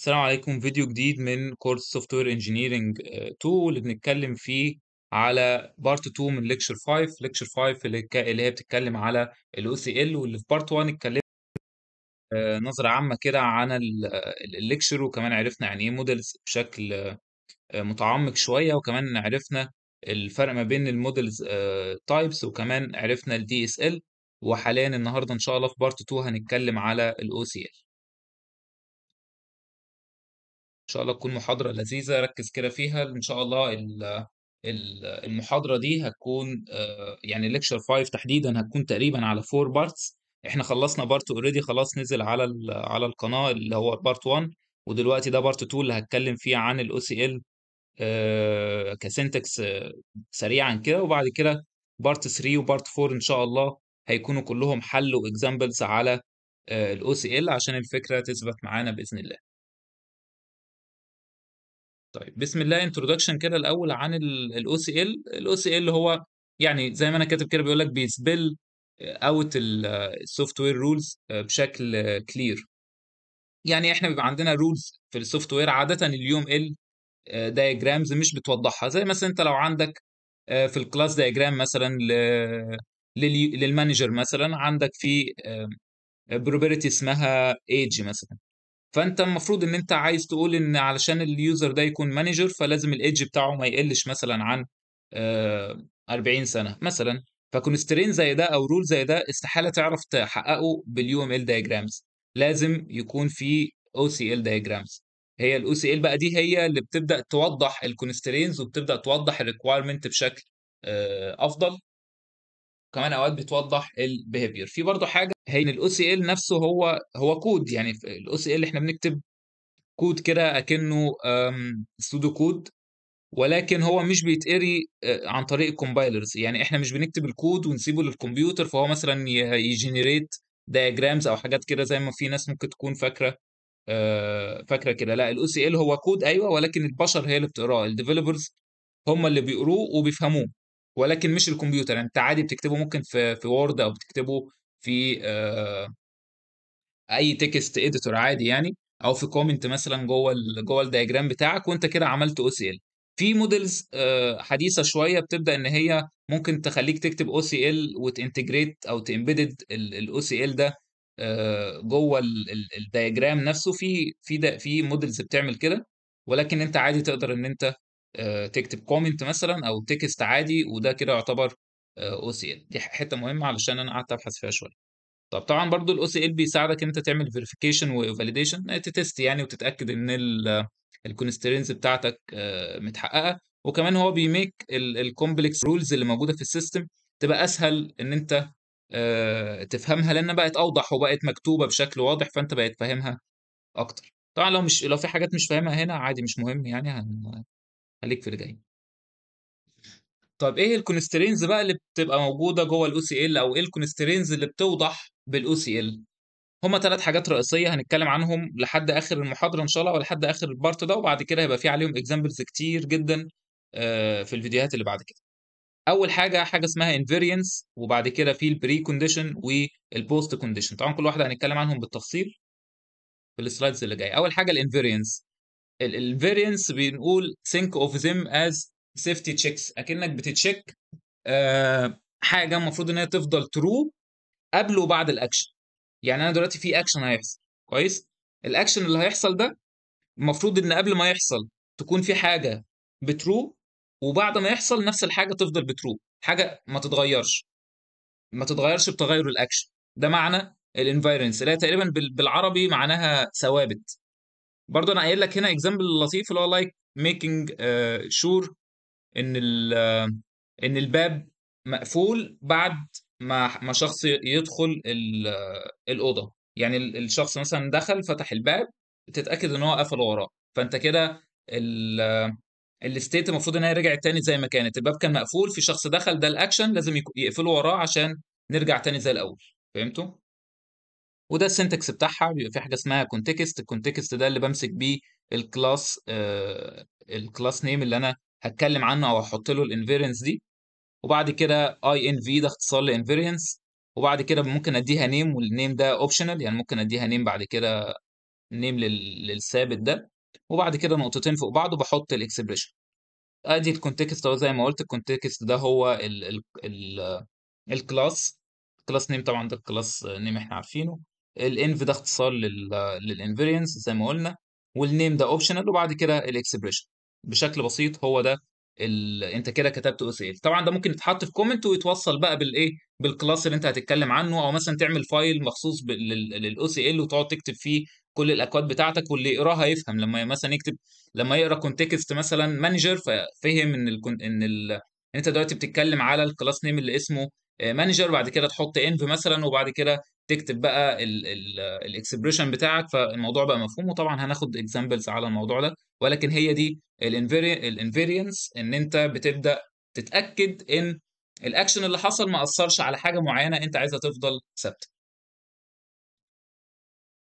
السلام عليكم فيديو جديد من كورس سوفت وير انجينيرنج 2 اللي بنتكلم فيه على بارت 2 من ليكشر 5 ليكشر 5 اللي, هي بتتكلم على الاو سي ال واللي في بارت 1 اتكلمنا آه، نظرة عامة كده عن الليكشر آه، وكمان عرفنا يعني ايه مودلز بشكل آه، متعمق شوية وكمان عرفنا الفرق ما بين المودلز تايبس وكمان عرفنا الدي اس ال وحاليا النهارده ان شاء الله في بارت 2 هنتكلم على الاو سي ال شاء الله تكون محاضرة لذيذة ركز كده فيها إن شاء الله المحاضرة دي هتكون آه، يعني ليكشر 5 تحديدا هتكون تقريبا على 4 بارتس احنا خلصنا بارت اوريدي خلاص نزل على على القناة اللي هو بارت 1 ودلوقتي ده بارت 2 اللي هتكلم فيه عن الاو سي ال آه، كسنتكس آه، سريعا كده وبعد كده بارت 3 وبارت 4 ان شاء الله هيكونوا كلهم حل واكزامبلز على الاو سي ال عشان الفكرة تثبت معانا بإذن الله طيب بسم الله انتروداكشن كده الأول عن الاو سي ال الاو سي ال هو يعني زي ما أنا كاتب كده بيقول لك بيسبل اوت السوفت وير رولز بشكل كلير. يعني إحنا بيبقى عندنا رولز في السوفت وير عادة اليوم ال دايجرامز مش بتوضحها زي مثلا أنت لو عندك في الكلاس دايجرام مثلا للمانجر مثلا عندك في بروبرتي اسمها ايج مثلا فانت المفروض ان انت عايز تقول ان علشان اليوزر ده يكون مانجر فلازم الايدج بتاعه ما يقلش مثلا عن 40 آه، سنه مثلا فكونسترين زي ده او رول زي ده استحاله تعرف تحققه باليو ام ال دايجرامز لازم يكون في او سي ال دايجرامز هي الاو سي ال بقى دي هي اللي بتبدا توضح الكونسترينز وبتبدا توضح الريكوايرمنت بشكل آه، افضل كمان اوقات بتوضح البيهيفير في برضه حاجه هي ان الاو سي ال نفسه هو هو كود يعني الاو سي ال احنا بنكتب كود كده اكنه سودو كود ولكن هو مش بيتقري آه، عن طريق الكومبايلرز يعني احنا مش بنكتب الكود ونسيبه للكمبيوتر فهو مثلا يجنريت دايجرامز او حاجات كده زي ما في ناس ممكن تكون فاكره آه، فاكره كده لا الاو سي ال هو كود ايوه ولكن البشر هي اللي بتقراه الديفلوبرز هم اللي بيقروه وبيفهموه ولكن مش الكمبيوتر يعني انت عادي بتكتبه ممكن في في وورد او بتكتبه في آه، اي تكست اديتور عادي يعني او في كومنت مثلا جوه جوه الدايجرام بتاعك وانت كده عملت او سي ال في موديلز آه، حديثه شويه بتبدا ان هي ممكن تخليك تكتب او سي ال وتنتجريت او تمبيدد الاو سي ال ده آه، جوه الدايجرام نفسه في في في موديلز بتعمل كده ولكن انت عادي تقدر ان انت آه، تكتب كومنت مثلا او تكست عادي وده كده يعتبر او سي ال دي حته مهمه علشان انا قعدت ابحث فيها شويه طب طبعا برضو الاو سي ال بيساعدك ان انت تعمل فيريفيكيشن وفاليديشن آه، تتست يعني وتتاكد ان الكونسترينز بتاعتك آه، متحققه وكمان هو بيميك الكومبلكس رولز اللي موجوده في السيستم تبقى اسهل ان انت تفهمها لان بقت اوضح وبقت مكتوبه بشكل واضح فانت بقت فاهمها اكتر طبعا لو مش لو في حاجات مش فاهمها هنا عادي مش مهم يعني هن... خليك في اللي جاي طب ايه الكونسترينز بقى اللي بتبقى موجوده جوه الاو سي ال او ايه الكونسترينز اللي بتوضح بالاو سي ال هما ثلاث حاجات رئيسيه هنتكلم عنهم لحد اخر المحاضره ان شاء الله ولحد اخر البارت ده وبعد كده هيبقى في عليهم اكزامبلز كتير جدا آه، في الفيديوهات اللي بعد كده اول حاجه حاجه اسمها انفيرينس وبعد كده في البري كونديشن والبوست كونديشن طبعا كل واحده هنتكلم عنهم بالتفصيل في السلايدز اللي جايه اول حاجه الانفيرينس الفيرينس بنقول ثينك اوف ذيم از سيفتي تشيكس اكنك بتتشيك آه، حاجه المفروض ان هي تفضل ترو قبل وبعد الاكشن يعني انا دلوقتي في اكشن هيحصل كويس الاكشن اللي هيحصل ده المفروض ان قبل ما يحصل تكون في حاجه بترو وبعد ما يحصل نفس الحاجه تفضل بترو حاجه ما تتغيرش ما تتغيرش بتغير الاكشن ده معنى الانفيرنس اللي هي تقريبا بالعربي معناها ثوابت برضه انا قايل لك هنا اكزامبل لطيف اللي هو لايك ميكينج شور ان ال آه، ان الباب مقفول بعد ما ما شخص يدخل آه، الاوضه يعني الشخص مثلا دخل فتح الباب تتاكد ان هو قفل وراه فانت كده الستيت آه، المفروض ان هي رجعت تاني زي ما كانت الباب كان مقفول في شخص دخل ده الاكشن لازم يقفله وراه عشان نرجع تاني زي الاول فهمتوا وده السنتكس بتاعها بيبقى في حاجه اسمها كونتكست الكونتكست ده اللي بمسك بيه الكلاس آه الكلاس نيم اللي انا هتكلم عنه او هحط له الانفيرنس دي وبعد كده اي ان في ده اختصار لانفيرنس وبعد كده ممكن اديها نيم والنيم ده اوبشنال يعني ممكن اديها نيم بعد كده نيم للثابت ده وبعد كده نقطتين فوق بعض وبحط الاكسبريشن ادي الكونتكست اهو زي ما قلت الكونتكست ده هو الكلاس الكلاس نيم طبعا ده الكلاس نيم احنا عارفينه الانف ده اختصار للانفيرينس زي ما قلنا والنيم ده اوبشنال وبعد كده الاكسبريشن بشكل بسيط هو ده انت كده كتبت او سي ال طبعا ده ممكن يتحط في كومنت ويتوصل بقى بالايه بالكلاس اللي انت هتتكلم عنه او مثلا تعمل فايل مخصوص للاو سي ال وتقعد تكتب فيه كل الاكواد بتاعتك واللي يقراها يفهم لما مثلا يكتب لما يقرا كونتكست مثلا مانجر ففهم ان الكون ان ال انت دلوقتي بتتكلم على الكلاس نيم اللي اسمه مانجر بعد كده تحط انف مثلا وبعد كده تكتب بقى الاكسبريشن بتاعك فالموضوع بقى مفهوم وطبعا هناخد اكزامبلز على الموضوع ده ولكن هي دي الانفيرينس ان انت بتبدا تتاكد ان الاكشن اللي حصل ما اثرش على حاجه معينه انت عايزها تفضل ثابته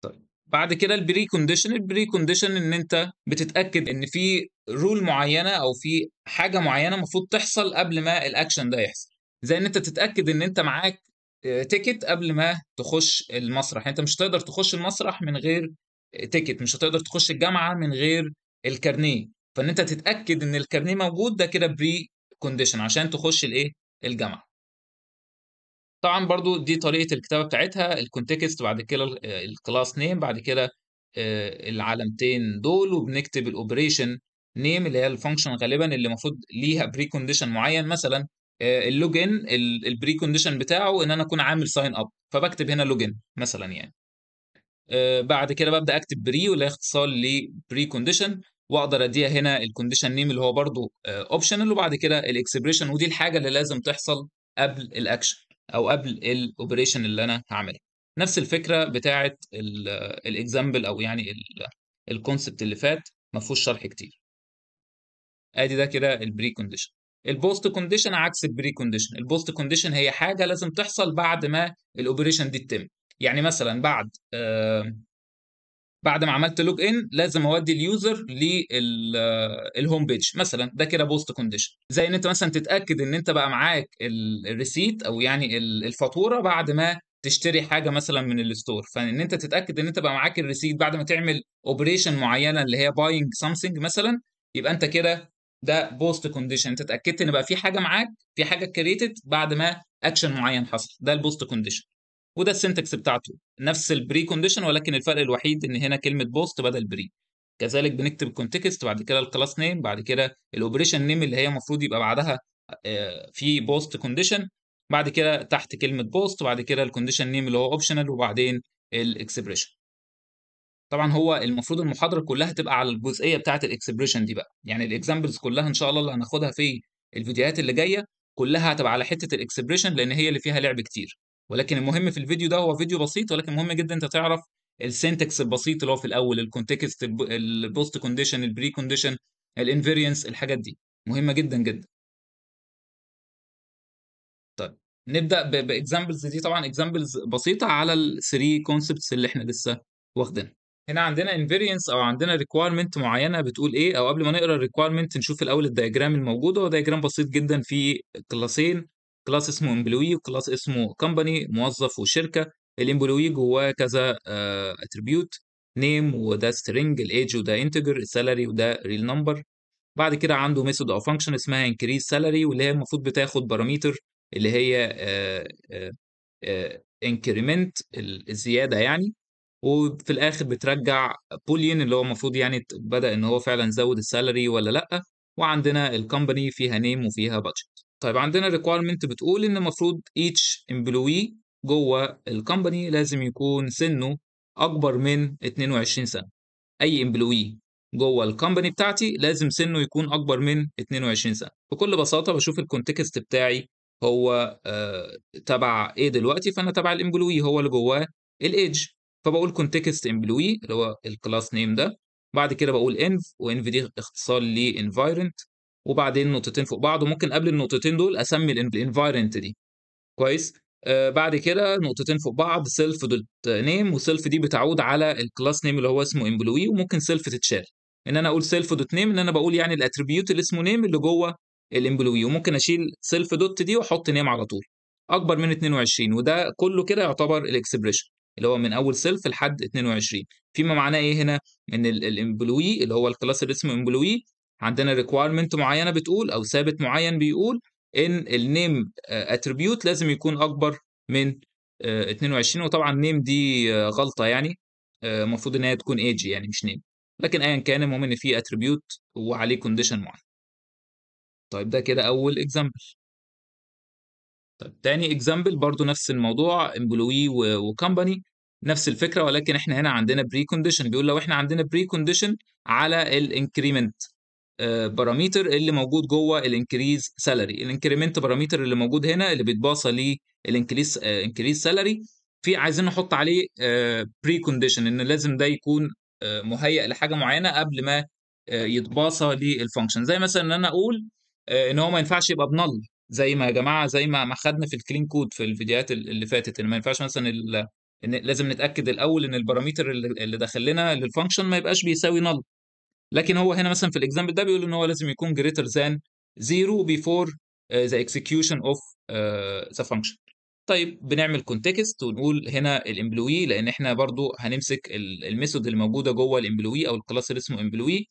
طيب بعد كده البري كونديشن البري كونديشن ان انت بتتاكد ان في رول معينه او في حاجه معينه المفروض تحصل قبل ما الاكشن ده يحصل زي ان انت تتاكد ان انت معاك تيكت قبل ما تخش المسرح يعني انت مش هتقدر تخش المسرح من غير تيكت مش هتقدر تخش الجامعه من غير الكارنيه فان انت تتاكد ان الكارنيه موجود ده كده بري كونديشن عشان تخش الايه الجامعه طبعا برضو دي طريقه الكتابه بتاعتها الكونتكست بعد كده الكلاس آه، نيم بعد كده آه، العلامتين دول وبنكتب الاوبريشن نيم اللي هي الفانكشن غالبا اللي المفروض ليها بري كونديشن معين مثلا اللوج ان البري كونديشن بتاعه ان انا اكون عامل ساين اب فبكتب هنا لوج ان مثلا يعني آه، بعد كده ببدا اكتب بري ولا اختصار لبري كونديشن واقدر اديها هنا الكونديشن نيم اللي هو برده آه، اوبشنال وبعد كده الاكسبريشن ودي الحاجه اللي لازم تحصل قبل الاكشن او قبل الاوبريشن اللي انا هعملها نفس الفكره بتاعه الاكزامبل او يعني الكونسبت اللي فات ما فيهوش شرح كتير ادي ده كده البري كونديشن البوست كونديشن عكس البري كونديشن البوست كونديشن هي حاجه لازم تحصل بعد ما الاوبريشن دي تتم يعني مثلا بعد آه بعد ما عملت لوج ان لازم اودي اليوزر للهوم آه، بيج مثلا ده كده بوست كونديشن زي ان انت مثلا تتاكد ان انت بقى معاك الريسيت او يعني الفاتوره بعد ما تشتري حاجه مثلا من الستور فان انت تتاكد ان انت بقى معاك الريسيت بعد ما تعمل اوبريشن معينه اللي هي باينج سامثينج مثلا يبقى انت كده ده بوست كونديشن انت اتاكدت ان بقى في حاجه معاك في حاجه كريتد بعد ما اكشن معين حصل ده البوست كونديشن وده السنتكس بتاعته نفس البري كونديشن ولكن الفرق الوحيد ان هنا كلمه بوست بدل بري كذلك بنكتب الكونتكست بعد كده الكلاس نيم بعد كده الاوبريشن نيم اللي هي المفروض يبقى بعدها آه، في بوست كونديشن بعد كده تحت كلمه بوست بعد كده الكونديشن نيم اللي هو اوبشنال وبعدين الاكسبريشن طبعا هو المفروض المحاضره كلها تبقى على الجزئيه بتاعه الاكسبريشن دي بقى يعني الاكزامبلز كلها ان شاء الله اللي هناخدها في الفيديوهات اللي جايه كلها هتبقى على حته الاكسبريشن لان هي اللي فيها لعب كتير ولكن المهم في الفيديو ده هو فيديو بسيط ولكن مهم جدا انت تعرف السنتكس البسيط اللي هو في الاول الكونتكست البوست كونديشن البري كونديشن الانفيرينس الحاجات دي مهمه جدا جدا طيب نبدا باكزامبلز دي طبعا اكزامبلز بسيطه على الثري كونسبتس اللي احنا لسه واخدينها هنا عندنا انفيرينس او عندنا ريكوايرمنت معينه بتقول ايه او قبل ما نقرا الريكويرمنت نشوف الاول الدايجرام الموجوده هو دايجرام بسيط جدا في كلاسين كلاس اسمه امبلوي وكلاس اسمه كومباني موظف وشركه الامبلوي جواه كذا اتريبيوت آه، نيم وده سترينج الايج وده انتجر السالري وده ريل نمبر بعد كده عنده ميثود او فانكشن اسمها انكريز سالري واللي هي المفروض بتاخد باراميتر اللي هي انكريمنت آه، آه، الزياده يعني وفي الاخر بترجع بولين اللي هو المفروض يعني بدا ان هو فعلا زود السالري ولا لا وعندنا الكومباني فيها نيم وفيها بادجت طيب عندنا ريكويرمنت بتقول ان المفروض each امبلوي جوه الكومباني لازم يكون سنه اكبر من 22 سنه اي امبلوي جوه الكومباني بتاعتي لازم سنه يكون اكبر من 22 سنه بكل بساطه بشوف الكونتكست بتاعي هو آه، تبع ايه دلوقتي فانا تبع الامبلوي هو اللي جواه الايدج فبقول كونتكست امبلوي اللي هو الكلاس نيم ده بعد كده بقول انف وانف دي اختصار لانفايرنت وبعدين نقطتين فوق بعض وممكن قبل النقطتين دول اسمي الانفايرنت دي كويس آه بعد كده نقطتين فوق بعض سيلف دوت نيم وسيلف دي بتعود على الكلاس نيم اللي هو اسمه امبلوي وممكن سيلف تتشال ان انا اقول سيلف دوت نيم ان انا بقول يعني الاتريبيوت اللي اسمه نيم اللي جوه الامبلوي وممكن اشيل سيلف دوت دي واحط نيم على طول اكبر من 22 وده كله كده يعتبر الاكسبريشن اللي هو من اول سيلف لحد 22 فيما معناه ايه هنا ان الامبلوي اللي هو الكلاس اللي اسمه امبلوي عندنا ريكويرمنت معينه بتقول او ثابت معين بيقول ان النيم اتريبيوت لازم يكون اكبر من 22 آه، وطبعا نيم دي آه، غلطه يعني آه، المفروض ان هي تكون ايج يعني مش نيم لكن ايا كان المهم ان في اتريبيوت وعليه كونديشن معين طيب ده كده اول اكزامبل طيب تاني اكزامبل برضو نفس الموضوع امبلوي وكمباني نفس الفكره ولكن احنا هنا عندنا بري كونديشن بيقول لو احنا عندنا بري كونديشن على الانكريمنت آه، باراميتر اللي موجود جوه الانكريز سالري الانكريمنت باراميتر اللي موجود هنا اللي بيتباصى للانكريز انكريز سالري في عايزين نحط عليه بري آه، كونديشن ان لازم ده يكون آه، مهيئ لحاجه معينه قبل ما يتباصى للفانكشن زي مثلا ان انا اقول ان هو ما ينفعش يبقى بنل زي ما يا جماعه زي ما ما خدنا في الكلين كود في الفيديوهات اللي فاتت ان ما ينفعش مثلا ال... إن لازم نتاكد الاول ان الباراميتر اللي داخل لنا للفانكشن ما يبقاش بيساوي نل لكن هو هنا مثلا في الاكزامبل ده بيقول ان هو لازم يكون جريتر ذان زيرو بيفور ذا اكسكيوشن اوف ذا فانكشن طيب بنعمل كونتكست ونقول هنا الامبلوي لان احنا برضو هنمسك الميثود اللي موجوده جوه الامبلوي او الكلاس اللي اسمه امبلوي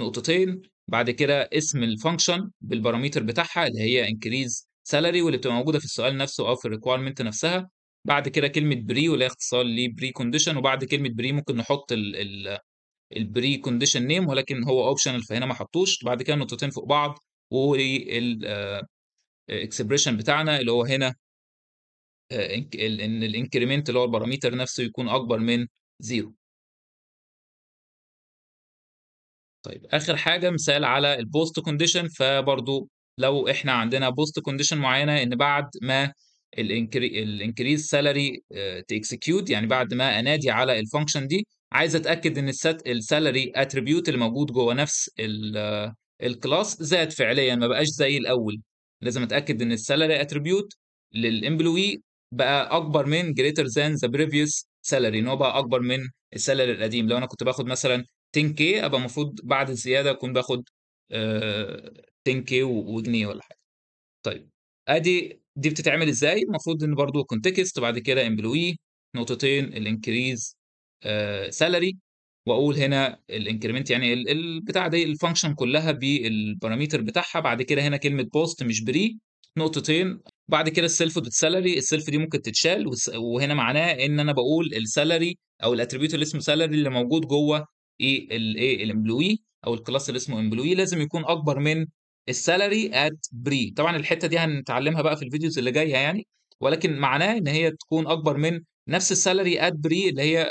نقطتين بعد كده اسم الفانكشن بالباراميتر بتاعها اللي هي انكريز سالري واللي بتبقى موجوده في السؤال نفسه او في الريكويرمنت نفسها بعد كده كلمه بري واللي هي اختصار لبري كونديشن وبعد كلمه بري ممكن نحط البري كونديشن نيم ولكن هو اوبشنال فهنا ما حطوش بعد كده نقطتين فوق بعض والاكسبريشن آه، بتاعنا اللي هو هنا آه، ان الانكريمنت اللي هو الباراميتر نفسه يكون اكبر من زيرو طيب اخر حاجه مثال على البوست كونديشن فبرضو لو احنا عندنا بوست كونديشن معينه ان بعد ما الانكريز سالري تكسكيوت يعني بعد ما انادي على الفانكشن دي عايز اتاكد ان السالري اتريبيوت اللي موجود جوه نفس الكلاس آه، زاد فعليا ما بقاش زي الاول لازم اتاكد ان السالري اتريبيوت للامبلوي بقى اكبر من جريتر ذان ذا بريفيوس سالري ان هو بقى اكبر من السالري القديم لو انا كنت باخد مثلا 10 كي ابقى المفروض بعد الزياده اكون باخد 10 آه، كي وجنيه ولا حاجه طيب ادي دي بتتعمل ازاي المفروض ان برضو كونتكست بعد كده امبلوي نقطتين الانكريز سالري آه، واقول هنا الانكريمنت يعني البتاع دي الفانكشن كلها بالباراميتر بتاعها بعد كده هنا كلمه بوست مش بري نقطتين بعد كده السيلف دوت سالري السيلف دي ممكن تتشال وهنا معناه ان انا بقول السالري او الاتريبيوت اللي اسمه سالري اللي موجود جوه ايه الايه الامبلوي او الكلاس اللي اسمه امبلوي لازم يكون اكبر من السالري ات بري طبعا الحته دي هنتعلمها بقى في الفيديوز اللي جايه يعني ولكن معناه ان هي تكون اكبر من نفس السالري ات بري اللي هي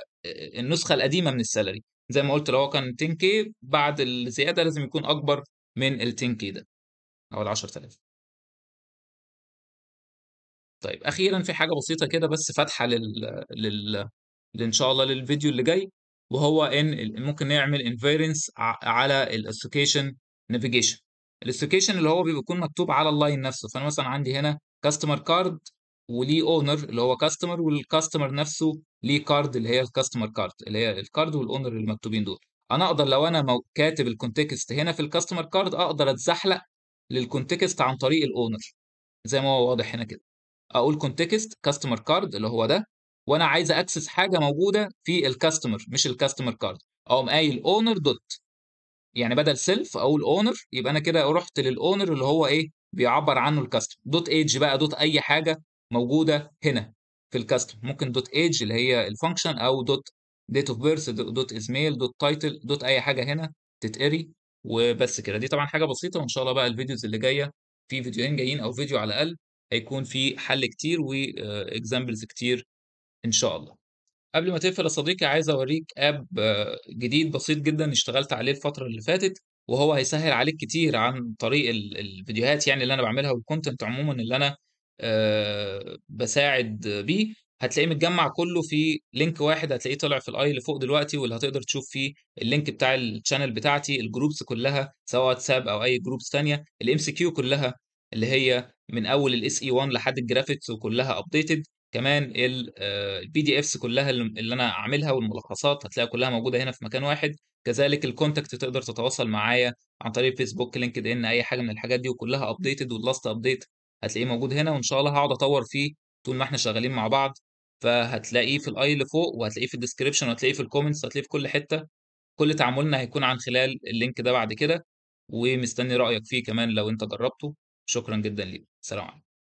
النسخه القديمه من السالري زي ما قلت لو هو كان 10 كي بعد الزياده لازم يكون اكبر من ال 10 كي ده او ال 10000 طيب اخيرا في حاجه بسيطه كده بس فاتحه لل لل ان شاء الله للفيديو اللي جاي وهو ان ممكن نعمل انفيرنس على الاسوكيشن نافيجيشن الاسوكيشن اللي هو بيكون مكتوب على اللاين نفسه فانا مثلا عندي هنا كاستمر كارد وليه اونر اللي هو كاستمر والكاستمر نفسه ليه كارد اللي هي الكاستمر كارد اللي هي الكارد والاونر اللي مكتوبين دول انا اقدر لو انا كاتب الكونتكست هنا في الكاستمر كارد اقدر اتزحلق للكونتكست عن طريق الاونر زي ما هو واضح هنا كده اقول كونتكست كاستمر كارد اللي هو ده وانا عايز اكسس حاجه موجوده في الكاستمر مش الكاستمر كارد اقوم قايل اونر دوت يعني بدل سيلف اقول اونر يبقى انا كده رحت للاونر اللي هو ايه بيعبر عنه الكاستمر دوت ايج بقى دوت اي حاجه موجوده هنا في الكاستمر ممكن دوت ايج اللي هي الفانكشن او دوت ديت اوف بيرث دوت ازميل دوت تايتل دوت اي حاجه هنا تتقري وبس كده دي طبعا حاجه بسيطه وان شاء الله بقى الفيديوز اللي جايه في فيديوهين جايين او فيديو على الاقل هيكون في حل كتير واكزامبلز آه، كتير إن شاء الله. قبل ما تقفل يا صديقي عايز أوريك اب جديد بسيط جدًا اشتغلت عليه الفترة اللي فاتت، وهو هيسهّل عليك كتير عن طريق الفيديوهات يعني اللي أنا بعملها والكونتنت عمومًا اللي أنا بساعد بيه، هتلاقيه متجمّع كلّه في لينك واحد هتلاقيه طالع في الاي اللي فوق دلوقتي واللي هتقدر تشوف فيه اللينك بتاع الشانل بتاعتي، الجروبس كلّها سواء واتساب أو أي الام تانية، كيو كلّها اللي هي من اول الاس اي الSE1 لحد الجرافيكس وكلّها ابديتد كمان البي دي افس كلها اللي انا عاملها والملخصات هتلاقي كلها موجوده هنا في مكان واحد كذلك الكونتاكت تقدر تتواصل معايا عن طريق فيسبوك لينكد ان اي حاجه من الحاجات دي وكلها ابديتد واللاست ابديت هتلاقيه موجود هنا وان شاء الله هقعد اطور فيه طول ما احنا شغالين مع بعض فهتلاقيه في الاي اللي فوق وهتلاقيه في الديسكربشن وهتلاقيه في الكومنتس وهتلاقيه في كل حته كل تعاملنا هيكون عن خلال اللينك ده بعد كده ومستني رايك فيه كمان لو انت جربته شكرا جدا ليك سلام عليكم